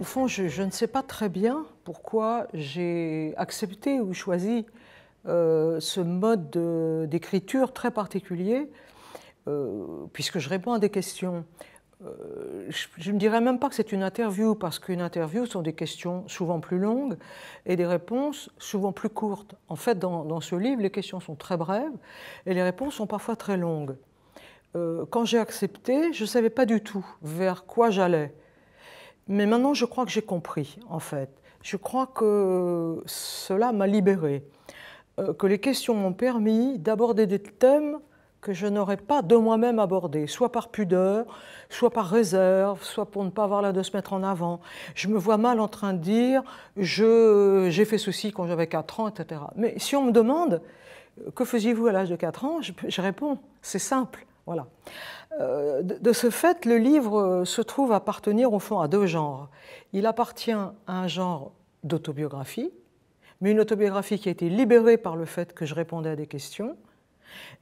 Au fond, je, ne sais pas très bien pourquoi j'ai accepté ou choisi euh, ce mode d'écriture très particulier, euh, puisque je réponds à des questions. Euh, je ne dirais même pas que c'est une interview, parce qu'une interview sont des questions souvent plus longues et des réponses souvent plus courtes. En fait, dans ce livre, les questions sont très brèves et les réponses sont parfois très longues. Euh, quand j'ai accepté, je ne savais pas du tout vers quoi j'allais. Mais maintenant, je crois que j'ai compris, en fait. Je crois que cela m'a libérée, euh, que les questions m'ont permis d'aborder des thèmes que je n'aurais pas de moi-même abordé, soit par pudeur, soit par réserve, soit pour ne pas avoir l'air de se mettre en avant. Je me vois mal en train de dire j'ai fait ceci quand j'avais 4 ans, etc. Mais si on me demande euh, que faisiez-vous à l'âge de 4 ans, je réponds c'est simple. Voilà. Euh, de, ce fait, le livre euh, se trouve appartenir au fond à deux genres. Il appartient à un genre d'autobiographie, mais une autobiographie qui a été libérée par le fait que je répondais à des questions.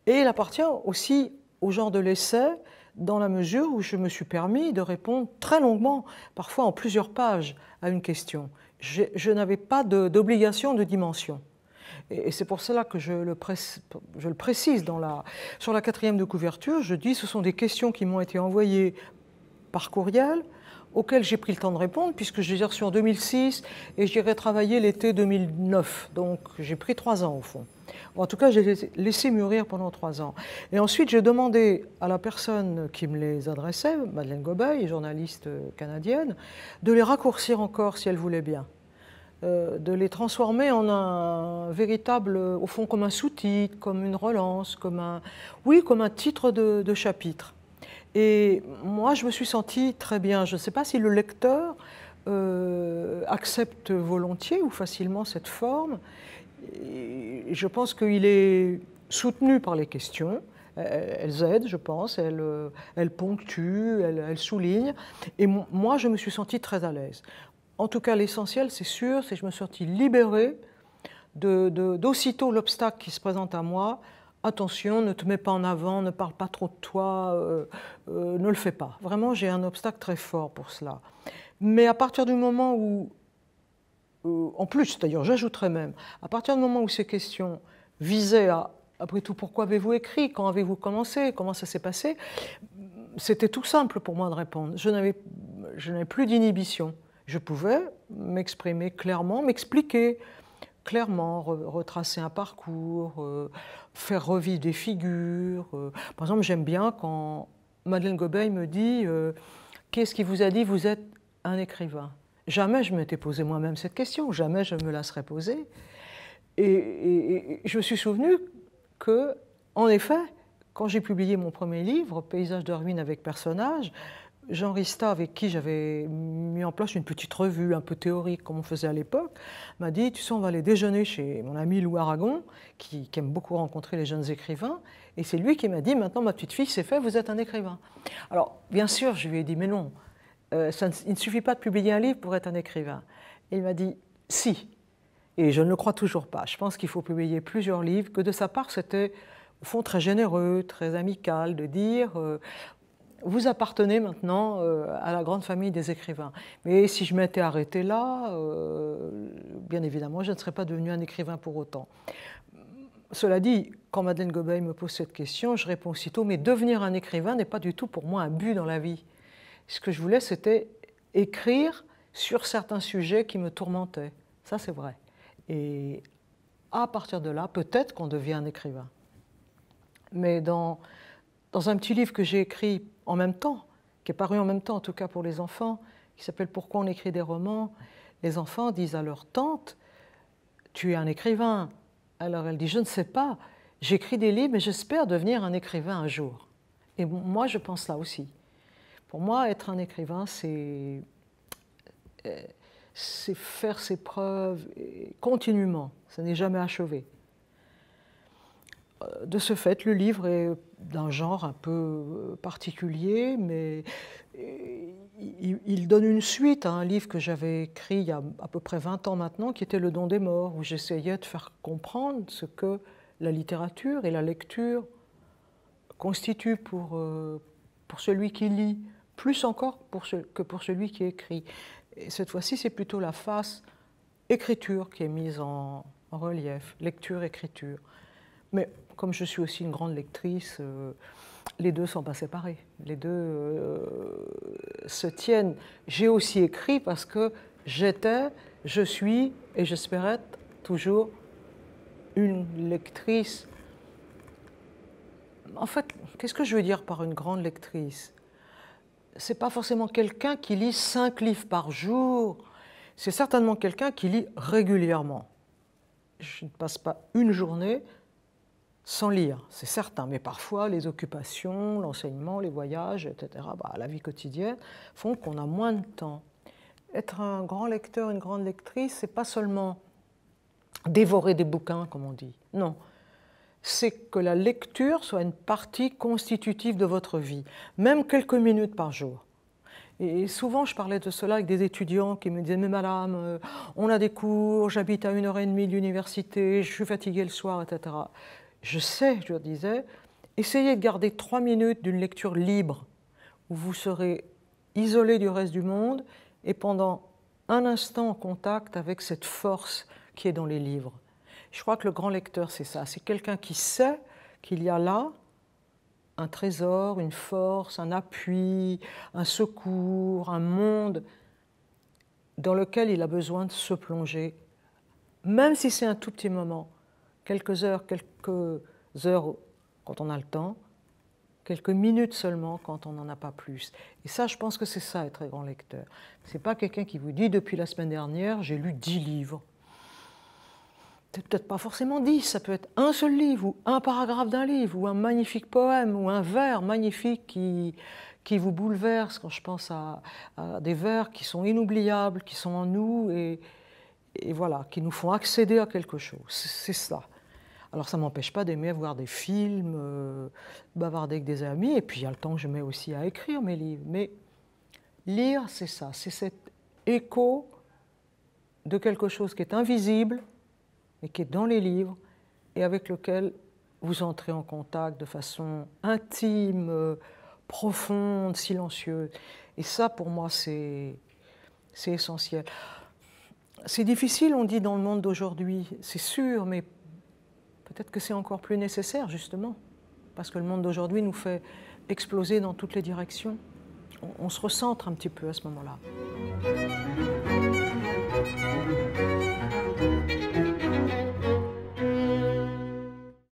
Et il appartient aussi au genre de l'essai, dans la mesure où je me suis permis de répondre très longuement, parfois en plusieurs pages, à une question. Je, n'avais pas d'obligation de dimension. Et, c'est pour cela que je le, précise sur la quatrième de couverture. Je dis ce sont des questions qui m'ont été envoyées par courriel auxquelles j'ai pris le temps de répondre puisque je ai reçues en 2006 et j'irai travailler l'été 2009. Donc j'ai pris trois ans au fond. En tout cas, j'ai laissé mûrir pendant trois ans. Et ensuite, j'ai demandé à la personne qui me les adressait, Madeleine Gobeil, journaliste euh, canadienne, de les raccourcir encore si elle voulait bien. Euh, de les transformer en un véritable, au fond, comme un sous-titre, comme une relance, comme un, oui, comme un titre de, chapitre. Et moi, je me suis sentie très bien. Je ne sais pas si le lecteur euh, accepte volontiers ou facilement cette forme. je pense qu'il est soutenu par les questions. Euh, elles aident, je pense, elles, elles ponctuent, elles, elles, soulignent. Et moi, je me suis sentie très à l'aise. En tout cas, l'essentiel, c'est sûr, c'est que je me suis sortie libérée d'aussitôt l'obstacle qui se présente à moi. Attention, ne te mets pas en avant, ne parle pas trop de toi, euh, euh, ne le fais pas. Vraiment, j'ai un obstacle très fort pour cela. Mais à partir du moment où, euh, en plus d'ailleurs, j'ajouterais même, à partir du moment où ces questions visaient à, après tout, pourquoi avez-vous écrit, quand avez-vous commencé, comment ça s'est passé, c'était tout simple pour moi de répondre. Je n'avais plus d'inhibition je pouvais m'exprimer clairement, m'expliquer clairement, retracer un parcours, euh, faire revivre des figures. Euh. Par exemple, j'aime bien quand Madeleine Gobeil me dit euh, Qu'est-ce qui vous a dit vous êtes un écrivain Jamais je m'étais posé moi-même cette question, jamais je me la serais posée. Et, je me suis souvenu que, en effet, quand j'ai publié mon premier livre, Paysage de ruines avec personnages, Jean Rista, avec qui j'avais mis en place une petite revue un peu théorique comme on faisait à l'époque, m'a dit, tu sais, on va aller déjeuner chez mon ami Lou Aragon, qui, aime beaucoup rencontrer les jeunes écrivains. Et c'est lui qui m'a dit, maintenant ma petite fille, c'est fait, vous êtes un écrivain. Alors, bien sûr, je lui ai dit, mais non, euh, il ne suffit pas de publier un livre pour être un écrivain. il m'a dit, si. Et je ne le crois toujours pas. Je pense qu'il faut publier plusieurs livres, que de sa part, c'était au fond très généreux, très amical de dire euh, vous appartenez maintenant euh, à la grande famille des écrivains. Mais si je m'étais arrêté là, euh, bien évidemment, je ne serais pas devenu un écrivain pour autant. Cela dit, quand Madeleine Gobeil me pose cette question, je réponds aussitôt, mais devenir un écrivain n'est pas du tout pour moi un but dans la vie. Ce que je voulais, c'était écrire sur certains sujets qui me tourmentaient. Ça, c'est vrai. Et à partir de là, peut-être qu'on devient un écrivain. Mais dans, dans un petit livre que j'ai écrit en même temps, qui est paru en même temps, en tout cas pour les enfants, qui s'appelle Pourquoi on écrit des romans. Les enfants disent à leur tante Tu es un écrivain. Alors elle dit Je ne sais pas, j'écris des livres, mais j'espère devenir un écrivain un jour. Et moi, je pense là aussi. Pour moi, être un écrivain, c'est euh, c'est faire ses preuves continuellement. Ça n'est jamais achevé de ce fait, le livre est d'un genre un peu euh, particulier, mais euh, il donne une suite à un livre que j'avais écrit il y a à peu près 20 ans maintenant, qui était Le don des morts, où j'essayais de faire comprendre ce que la littérature et la lecture constituent pour, euh, celui qui lit, plus encore que pour celui qui écrit. Et cette fois-ci, c'est plutôt la face écriture qui est mise en relief, lecture-écriture. Mais comme je suis aussi une grande lectrice, euh, les deux ne sont pas séparés. Les deux euh, se tiennent. J'ai aussi écrit parce que j'étais, je suis et j'espérais toujours une lectrice. En fait, qu'est-ce que je veux dire par une grande lectrice C'est pas forcément quelqu'un qui lit cinq livres par jour. C'est certainement quelqu'un qui lit régulièrement. Je ne passe pas une journée sans lire, c'est certain, mais parfois les occupations, l'enseignement, les voyages, etc., bah, la vie quotidienne, font qu'on a moins de temps. Être un grand lecteur, une grande lectrice, c'est pas seulement dévorer des bouquins, comme on dit. Non, c'est que la lecture soit une partie constitutive de votre vie, même quelques minutes par jour. Et souvent, je parlais de cela avec des étudiants qui me disaient Mais madame, euh, on a des cours, j'habite à une heure et demie de l'université, je suis fatiguée le soir, etc je sais, je leur disais, essayez de garder trois minutes d'une lecture libre, où vous serez isolé du reste du monde et pendant un instant en contact avec cette force qui est dans les livres. Je crois que le grand lecteur, c'est ça, c'est quelqu'un qui sait qu'il y a là un trésor, une force, un appui, un secours, un monde dans lequel il a besoin de se plonger, même si c'est un tout petit moment quelques heures, quelques heures quand on a le temps, quelques minutes seulement quand on n'en a pas plus. Et ça, je pense que c'est ça être un grand lecteur. C'est pas quelqu'un qui vous dit depuis la semaine dernière j'ai lu dix livres. C'est peut-être pas forcément dix, ça peut être un seul livre ou un paragraphe d'un livre ou un magnifique poème ou un vers magnifique qui, qui vous bouleverse. Quand je pense à, des vers qui sont inoubliables, qui sont en nous et, et voilà, qui nous font accéder à quelque chose. C'est ça. Alors ça ne m'empêche pas d'aimer voir des films, euh, bavarder avec des amis, et puis il y a le temps que je mets aussi à écrire mes livres. Mais lire, c'est ça, c'est cet écho de quelque chose qui est invisible, et qui est dans les livres, et avec lequel vous entrez en contact de façon intime, euh, profonde, silencieuse. Et ça, pour moi, c'est essentiel. C'est difficile, on dit, dans le monde d'aujourd'hui, c'est sûr, mais Peut-être que c'est encore plus nécessaire, justement, parce que le monde d'aujourd'hui nous fait exploser dans toutes les directions. On, se recentre un petit peu à ce moment-là.